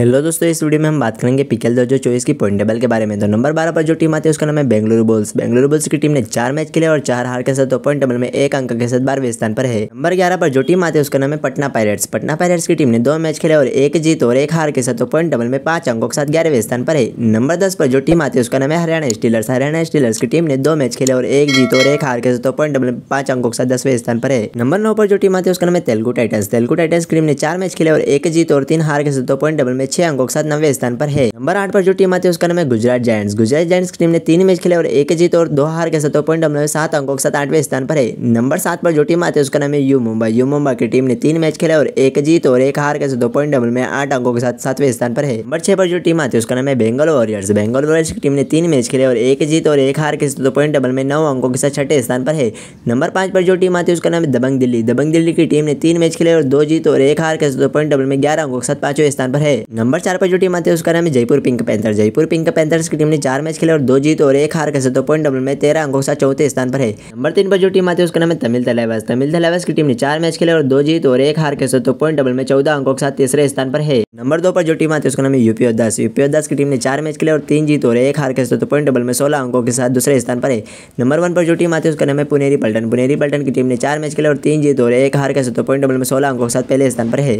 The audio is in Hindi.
हेलो दोस्तों इस वीडियो में हम बात करेंगे पिकल दो चौबीस की पॉइंट टेबल के बारे में तो नंबर बारह पर जो टीम आती है उसका नाम है बेंगलुरु बुल्स बेंगलुरु बुल्स की टीम ने चार मैच खेले और चार हार के साथ तो पॉइंट टेबल में एक अंक के साथ बारहवें स्थान पर है नंबर ग्यारह पर जो टीम आती है उसका नाम है पटना पायरेट्स पटना पायरेट्स की टीम ने दो मैच खेले और एक जीत और एक हार के साथ तो पॉइंट टेबल में पांच अंकों के साथ ग्यारहवें स्थान पर है नंबर दस पर जो टीम आती है उसका नाम है हरियाणा स्टीलर्स हरियाणा स्टीलर्स की टीम ने दो मैच खेले और एक जीत और एक हार के साथ दो पॉइंट टेबल में पांच अंकों के साथ दसवें स्थान पर है नंबर नौ पर जो टीम आती है उसका नाम है तेलुगु टाइटन्स तेलगु टाइटन्स की टीम ने चार मैच खेले और एक जीत और तीन हार के साथ दो पॉइंट टेबल में छह अंकों के साथ नवे स्थान पर है नंबर आठ पर जो टीम आती है उसका नाम है गुजरात जायंट्स गुजरात जायंट्स की टीम ने तीन मैच खेले और एक जीत और दो हार के साथ पॉइंट अपने सात अंकों के साथ आठवें स्थान पर है नंबर सात पर जो टीम आती है उसका नाम है यू मुंबई यू मुंबई की टीम ने तीन मैच खेले और एक जीत और एक हार के साथ दो पॉइंट डबल में आठ अंकों के साथ सातवें स्थान पर है नंबर छह पर जो टीम आती है उसका नाम है बेंगल वॉरियर्स बेंगल वॉरियर्स की टीम ने तीन मैच खेले और एक जीत और एक हार के साथ दो पॉइंट डबल में नौ अंकों के साथ छठे स्थान पर है नंबर पांच पर जो टीम आती है उसका नाम है दबंग दिल्ली दबंग दिल्ली की टीम ने तीन मैच खेले और दो जीत और एक हार के साथ दो पॉइंट डबल में ग्यारह अंकों के साथ पांचवें स्थान पर है नंबर चार पर जो टीम आती है उसका नाम है Jaipur Pink Panther Jaipur Pink Panthers की टीम ने चार मैच खेले और दो जीत और एक हार के साथ पॉइंट डबल में तेरह अंकों के साथ चौथे स्थान पर है नंबर तीन पर जो टीम आती है उसका नाम है तमिल तलावास तमिल तलावास की टीम ने चार मैच खेले और दो जीत और एक हार के साथ पॉइंट डबल में चौदह अंकों के साथ तीसरे स्थान पर है नंबर दो पर जो टीम आती है उसका नाम है यूपी उदास यूपी उदास की टीम ने चार मैच खेले और तीन जीत और एक हार के साथ पॉइंट डबल में सोलह अंकों के साथ दूसरे स्थान पर है नंबर वन पर जो टीम आती है उसका नाम है पुनेरी पल्टन पुनेरी पल्टन की टीम ने चार मैच खेले और तीन जीत और एक हार के साथ पॉइंट डबल में सोलह अंकों के साथ पहले स्थान पर है